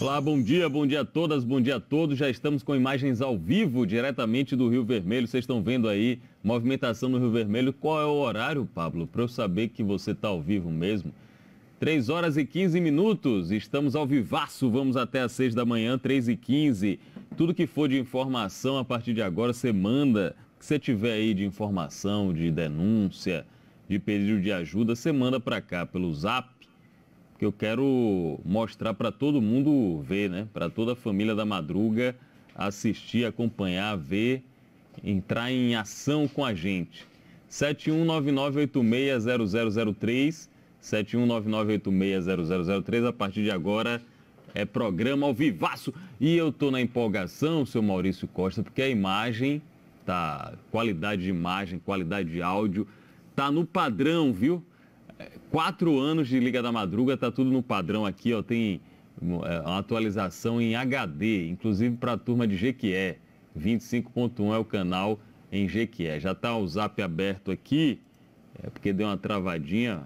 Olá, bom dia, bom dia a todas, bom dia a todos. Já estamos com imagens ao vivo diretamente do Rio Vermelho. Vocês estão vendo aí movimentação no Rio Vermelho. Qual é o horário, Pablo, para eu saber que você está ao vivo mesmo? 3 horas e 15 minutos, estamos ao vivaço, vamos até às 6 da manhã, 3 e 15. Tudo que for de informação a partir de agora, você manda. Se você tiver aí de informação, de denúncia, de pedido de ajuda, você manda para cá pelo zap que eu quero mostrar para todo mundo ver, né? Para toda a família da Madruga assistir, acompanhar, ver, entrar em ação com a gente. 7199860003, 7199860003, a partir de agora é programa ao vivaço. E eu tô na empolgação, seu Maurício Costa, porque a imagem tá qualidade de imagem, qualidade de áudio tá no padrão, viu? Quatro anos de Liga da Madruga, tá tudo no padrão aqui, ó. Tem é, uma atualização em HD, inclusive para a turma de Jequié. 25.1 é o canal em Jequié. Já está o zap aberto aqui, é porque deu uma travadinha.